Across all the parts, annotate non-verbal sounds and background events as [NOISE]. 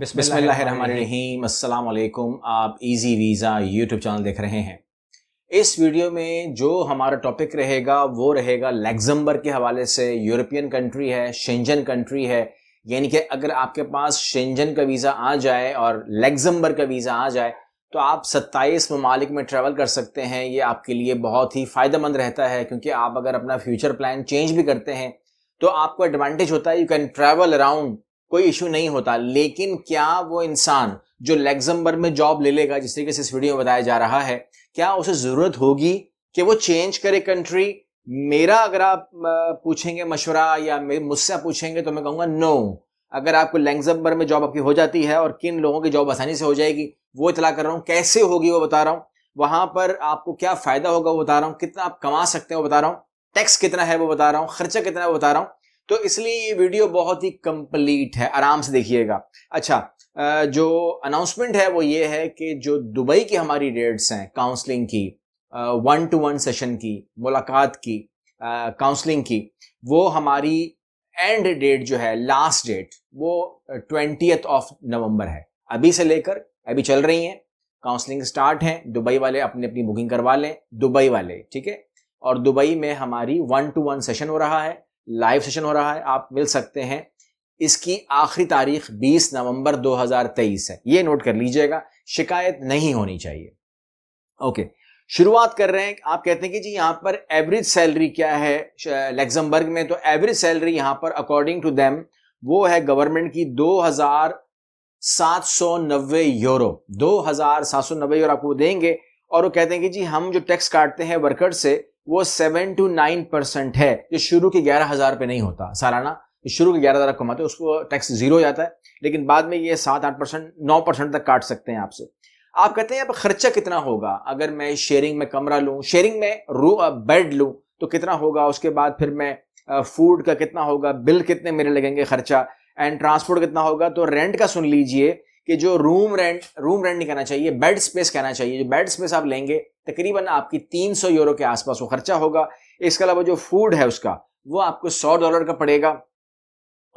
बिस्मिल्लाहिर्रहमानिर्रहीम अस्सलाम वालेकुम आप इजी वीज़ा यूट्यूब चैनल देख रहे हैं इस वीडियो में जो हमारा टॉपिक रहेगा वो रहेगा लग्जमबर्ग के हवाले से यूरोपियन कंट्री है शेंजन कंट्री है यानी कि अगर आपके पास शेंजन का वीज़ा आ जाए और लग्जमबर्ग का वीज़ा आ जाए तो आप 27 ममालिक में ट्रैवल कर सकते हैं ये आपके लिए बहुत ही फ़ायदेमंद रहता है क्योंकि आप अगर अपना फ्यूचर प्लान चेंज भी करते हैं तो आपको एडवांटेज होता है यू कैन ट्रैवल अराउंड कोई इशू नहीं होता लेकिन क्या वो इंसान जो लेग्जम्बर में जॉब ले लेगा जिस तरीके से इस वीडियो में बताया जा रहा है क्या उसे जरूरत होगी कि वो चेंज करे कंट्री मेरा अगर आप पूछेंगे मशवरा या मुझसे पूछेंगे तो मैं कहूँगा नो अगर आपको लेग्जम्बर में जॉब आपकी हो जाती है और किन लोगों की जॉब आसानी से हो जाएगी वो इतला कर रहा हूँ कैसे होगी वो बता रहा हूँ वहां पर आपको क्या फायदा होगा वो बता रहा हूँ कितना आप कमा सकते हैं वो बता रहा हूँ टैक्स कितना है वो बता रहा हूँ खर्चा कितना है वो बता रहा हूँ तो इसलिए ये वीडियो बहुत ही कंप्लीट है आराम से देखिएगा अच्छा जो अनाउंसमेंट है वो ये है कि जो दुबई की हमारी डेट्स हैं काउंसलिंग की वन टू वन सेशन की मुलाकात की काउंसलिंग की वो हमारी एंड डेट जो है लास्ट डेट वो ट्वेंटियथ ऑफ नवंबर है अभी से लेकर अभी चल रही हैं काउंसलिंग स्टार्ट है दुबई वाले अपनी अपनी बुकिंग करवा लें दुबई वाले ठीक है और दुबई में हमारी वन टू वन सेशन हो रहा है लाइव सेशन हो रहा है आप मिल सकते हैं इसकी आखिरी तारीख 20 नवंबर 2023 है ये नोट कर लीजिएगा शिकायत नहीं होनी चाहिए ओके शुरुआत कर रहे हैं आप कहते हैं कि जी यहाँ पर एवरेज सैलरी क्या है लेग्जमबर्ग में तो एवरेज सैलरी यहाँ पर अकॉर्डिंग टू देम वो है गवर्नमेंट की दो हजार सात सौ नब्बे यूरो दो हजार सात सौ नब्बे यूरो आपको देंगे और वो कहते हैं कि जी हम जो टैक्स काटते हैं वर्कर्स से वो सेवन टू नाइन परसेंट है जो शुरू के ग्यारह हजार पे नहीं होता सालाना शुरू के ग्यारह हजार कमाते उसको टैक्स जीरो हो जाता है लेकिन बाद में ये सात आठ परसेंट नौ परसेंट तक काट सकते हैं आपसे आप कहते हैं खर्चा कितना होगा अगर मैं शेयरिंग में कमरा लूँ शेयरिंग में रू बेड लूँ तो कितना होगा उसके बाद फिर मैं फूड का कितना होगा बिल कितने मेरे लगेंगे खर्चा एंड ट्रांसपोर्ट कितना होगा तो रेंट का सुन लीजिए कि जो रूम रेंट रूम रेंट नहीं कहना चाहिए बेड स्पेस कहना चाहिए जो बेड स्पेस आप लेंगे तकरीबन आपकी 300 यूरो के आसपास वो खर्चा होगा इसके अलावा जो फूड है उसका वो आपको 100 डॉलर का पड़ेगा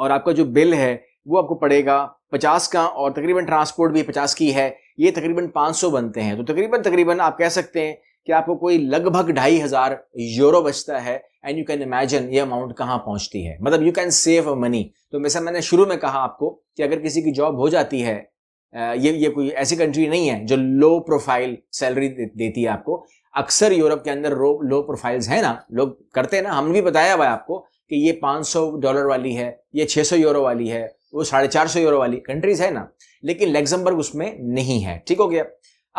और आपका जो बिल है वो आपको पड़ेगा 50 का और तकरीबन ट्रांसपोर्ट भी 50 की है ये तकरीबन 500 बनते हैं तो तकरीबन तकरीबन आप कह सकते हैं कि आपको कोई लगभग ढाई हज़ार यूरो बचता है एंड यू कैन इमेजिन ये अमाउंट कहाँ पहुँचती है मतलब यू कैन सेव मनी तो जैसा मैंने शुरू में कहा आपको कि अगर किसी की जॉब हो जाती है ये ये कोई ऐसी कंट्री नहीं है जो लो प्रोफाइल सैलरी दे, देती है आपको अक्सर यूरोप के अंदर लो लो प्रोफाइल्स है ना लोग करते हैं ना हमने भी बताया हुआ है आपको कि ये 500 डॉलर वाली है ये 600 यूरो वाली है वो साढ़े चार सौ यूरो वाली कंट्रीज है ना लेकिन लेग्जम्बर्ग उसमें नहीं है ठीक हो गया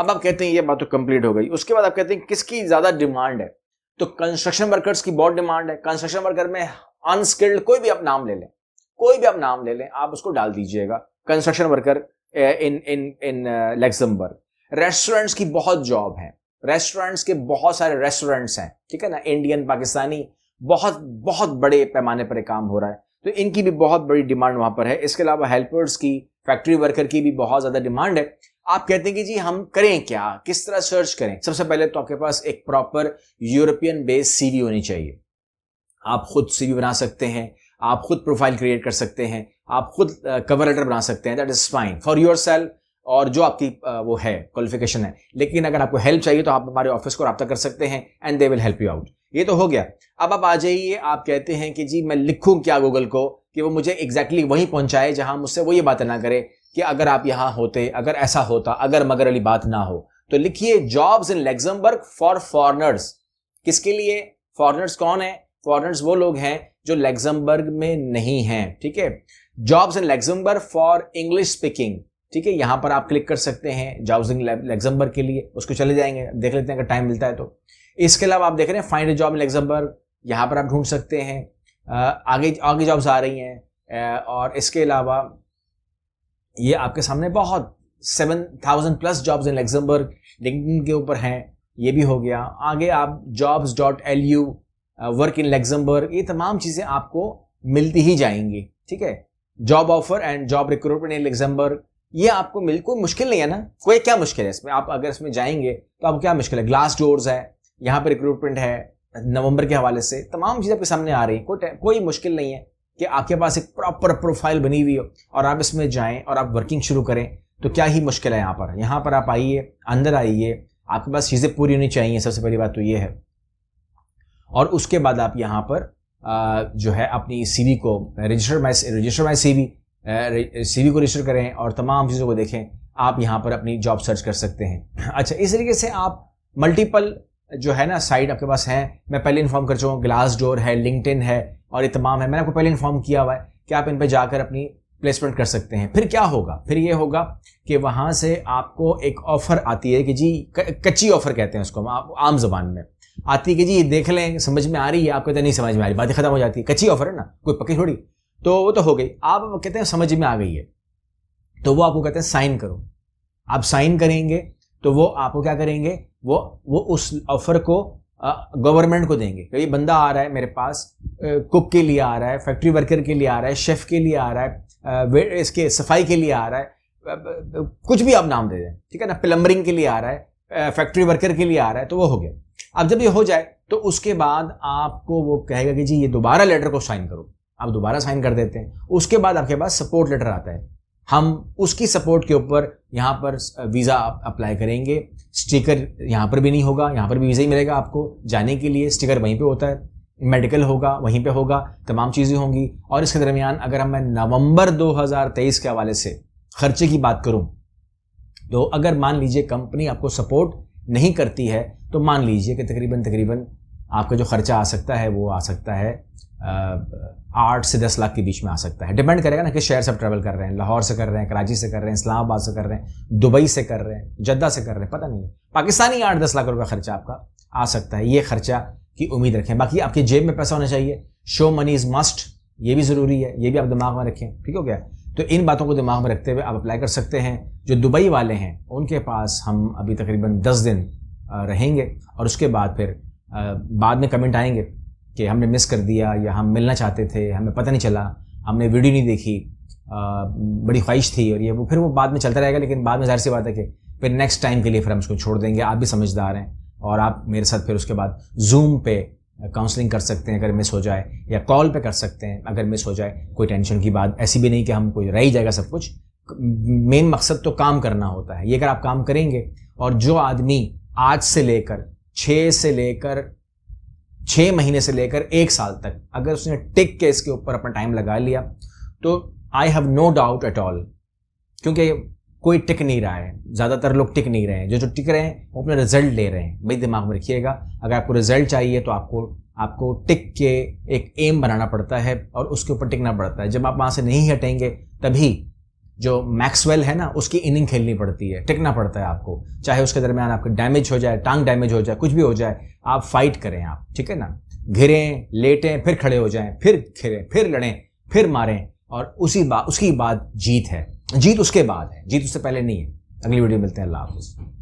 अब आप कहते हैं ये बात तो कंप्लीट हो गई उसके बाद आप कहते हैं किसकी ज़्यादा डिमांड है तो कंस्ट्रक्शन वर्कर्स की बहुत डिमांड है कंस्ट्रक्शन वर्कर में अनस्किल्ड कोई भी आप नाम ले लें कोई भी आप नाम ले लें आप उसको डाल दीजिएगा construction worker in in in Luxembourg restaurants की बहुत जॉब है रेस्टोरेंट्स के बहुत सारे रेस्टोरेंट्स हैं ठीक है ना इंडियन पाकिस्तानी बहुत बहुत बड़े पैमाने पर काम हो रहा है तो इनकी भी बहुत बड़ी डिमांड वहां पर है इसके अलावा हेल्पर्स की फैक्ट्री वर्कर की भी बहुत ज्यादा डिमांड है आप कहते हैं कि जी हम करें क्या किस तरह सर्च करें सबसे पहले तो आपके पास एक प्रॉपर यूरोपियन बेस्ड सीवी होनी चाहिए आप खुद सीवी बना सकते हैं आप खुद प्रोफाइल क्रिएट कर सकते हैं आप खुद कवर लेटर बना सकते हैं that is fine for yourself और जो आपकी वो है क्वालिफिकेशन है लेकिन अगर आपको हेल्प चाहिए तो आप हमारे ऑफिस को रब्ता कर सकते हैं and they will help you out ये तो हो गया अब आप आ जाइए आप कहते हैं कि जी मैं लिखूं क्या गूगल को कि वो मुझे एग्जैक्टली exactly वहीं पहुंचाए जहां मुझसे वो ये बात ना करे कि अगर आप यहां होते अगर ऐसा होता अगर मगर वाली बात ना हो तो लिखिए jobs in Luxembourg for foreigners किसके लिए फॉरनर्स कौन है फॉरनर्स वो लोग हैं जो लेग्जमबर्ग में नहीं हैं ठीक है jobs in Luxembourg for English speaking ठीक है यहाँ पर आप क्लिक कर सकते हैं जॉब्स इन लेग्जमबर्ग के लिए उसको चले जाएंगे देख लेते हैं अगर टाइम मिलता है तो इसके अलावा आप देख रहे हैं find a job in Luxembourg यहाँ पर आप ढूंढ सकते हैं आगे आगे जॉब्स आ रही हैं और इसके अलावा ये आपके सामने बहुत seven thousand plus jobs in Luxembourg LinkedIn के ऊपर हैं ये भी हो गया आगे आप jobs dot L U work in Luxembourg ये तमाम चीज़ें आपको मिलती ही जाएंगी ठीक है job offer and job recruitment in Luxembourg ये आपको मिल कोई मुश्किल नहीं है ना कोई क्या मुश्किल है इसमें आप अगर इसमें जाएंगे तो आपको क्या मुश्किल है ग्लास डोर्स है यहाँ पर रिक्रूटमेंट है नवंबर के हवाले से तमाम चीज़ें आपके सामने आ रही हैं कोई कोई मुश्किल नहीं है कि आपके पास एक प्रॉपर प्रोफाइल बनी हुई हो और आप इसमें जाएं और आप वर्किंग शुरू करें तो क्या ही मुश्किल है यहाँ पर यहाँ पर आप आइए अंदर आइए आपके पास चीज़ें पूरी होनी चाहिए सबसे पहली बात तो ये है और उसके बाद आप यहाँ पर जो है अपनी सीवी को register my register my CV CV को रजिस्टर करें और तमाम चीज़ों को देखें आप यहाँ पर अपनी जॉब सर्च कर सकते हैं [CLEARS THROAT] अच्छा इस तरीके से आप मल्टीपल जो है ना साइट आपके पास है मैं पहले इन्फॉर्म कर चुका हूँ ग्लास डोर है लिंकटिन है और ये तमाम है मैंने आपको पहले इन्फॉर्म किया हुआ है कि आप इन पर जाकर अपनी प्लेसमेंट कर सकते हैं फिर क्या होगा फिर ये होगा कि वहाँ से आपको एक ऑफ़र आती है कि जी कच्ची ऑफ़र कहते हैं उसको आम जबान में आती है कि जी देख लें समझ में आ रही है आपको कहते हैं नहीं समझ में आ रही बातें खत्म हो जाती है कच्ची ऑफर है ना कोई पक्की थोड़ी तो वो तो हो गई आप कहते हैं समझ में आ गई है तो वो आपको कहते हैं साइन करो आप साइन करेंगे तो वो आपको क्या करेंगे वो वो उस ऑफर को गवर्नमेंट को देंगे कभी बंदा आ रहा है मेरे पास कुक के लिए आ रहा है फैक्ट्री वर्कर के लिए आ रहा है शेफ़ के लिए आ रहा है इसके सफाई के लिए आ रहा है कुछ भी आप नाम दे दें ठीक है ना प्लम्बरिंग के लिए आ रहा है फैक्ट्री वर्कर के लिए आ रहा है तो वो हो गया अब जब ये हो जाए तो उसके बाद आपको वो कहेगा कि जी ये दोबारा लेटर को साइन करो आप दोबारा साइन कर देते हैं उसके बाद आपके पास सपोर्ट लेटर आता है हम उसकी सपोर्ट के ऊपर यहाँ पर वीज़ा अप्लाई करेंगे स्टिकर यहाँ पर भी नहीं होगा यहाँ पर भी वीज़ा ही मिलेगा आपको जाने के लिए स्टिकर वहीं पे होता है मेडिकल होगा वहीं पे होगा तमाम चीज़ें होंगी और इसके दरमियान अगर हम मैं नवंबर 2023 के हवाले से खर्चे की बात करूँ तो अगर मान लीजिए कंपनी आपको सपोर्ट नहीं करती है तो मान लीजिए कि तकरीबन तकरीबन आपका जो खर्चा आ सकता है वो आ सकता है आठ से दस लाख के बीच में आ सकता है डिपेंड करेगा ना किस शहर से आप ट्रैवल कर रहे हैं लाहौर से कर रहे हैं कराची से कर रहे हैं इस्लामाबाद से कर रहे हैं दुबई से कर रहे हैं जद्दा से कर रहे हैं पता नहीं है पाकिस्तानी आठ दस लाख रुपये खर्चा आपका आ सकता है ये खर्चा की उम्मीद रखें बाकी आपकी जेब में पैसा होना चाहिए शो मनी इज़ मस्ट ये भी ज़रूरी है ये भी आप दिमाग में रखें ठीक हो गया तो इन बातों को दिमाग में रखते हुए आप अप्लाई कर सकते हैं जो दुबई वाले हैं उनके पास हम अभी तकरीबन दस दिन रहेंगे और उसके बाद फिर बाद में कमेंट आएंगे कि हमने मिस कर दिया या हम मिलना चाहते थे हमें पता नहीं चला हमने वीडियो नहीं देखी बड़ी ख्वाहिश थी और ये वो फिर वो बाद में चलता रहेगा लेकिन बाद में जाहिर सी बात है कि फिर नेक्स्ट टाइम के लिए फिर हम उसको छोड़ देंगे आप भी समझदार हैं और आप मेरे साथ फिर उसके बाद जूम पे काउंसलिंग कर सकते हैं अगर मिस हो जाए या कॉल पे कर सकते हैं अगर मिस हो जाए कोई टेंशन की बात ऐसी भी नहीं कि हम कोई रह ही जाएगा सब कुछ मेन मकसद तो काम करना होता है ये अगर आप काम करेंगे और जो आदमी आज से लेकर छः से लेकर छः महीने से लेकर एक साल तक अगर उसने टिक के इसके ऊपर अपना टाइम लगा लिया तो I have no doubt at all क्योंकि कोई टिक नहीं रहा है ज़्यादातर लोग टिक नहीं रहे हैं जो जो टिक रहे हैं वो अपना रिजल्ट ले रहे हैं भाई दिमाग में रखिएगा अगर आपको रिजल्ट चाहिए तो आपको आपको टिक के एक एम बनाना पड़ता है और उसके ऊपर टिकना पड़ता है जब आप वहाँ से नहीं हटेंगे तभी जो मैक्सवेल है ना उसकी इनिंग खेलनी पड़ती है टिकना पड़ता है आपको चाहे उसके दरमियान आपके डैमेज हो जाए टांग डैमेज हो जाए कुछ भी हो जाए आप फाइट करें आप ठीक है ना घिरें लेटें फिर खड़े हो जाएं फिर घिरें फिर लड़ें फिर मारें और उसी बात उसकी बात जीत है जीत उसके बाद है जीत उससे पहले नहीं है अगली वीडियो मिलते हैं अल्लाह हाफिज़